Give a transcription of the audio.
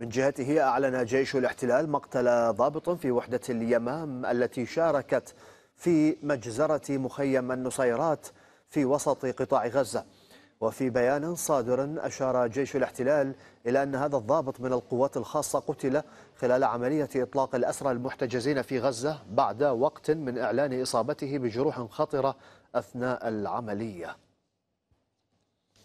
من جهته أعلن جيش الاحتلال مقتل ضابط في وحدة اليمام التي شاركت في مجزرة مخيم النصيرات في وسط قطاع غزة وفي بيان صادر أشار جيش الاحتلال إلى أن هذا الضابط من القوات الخاصة قتل خلال عملية إطلاق الأسرى المحتجزين في غزة بعد وقت من إعلان إصابته بجروح خطرة أثناء العملية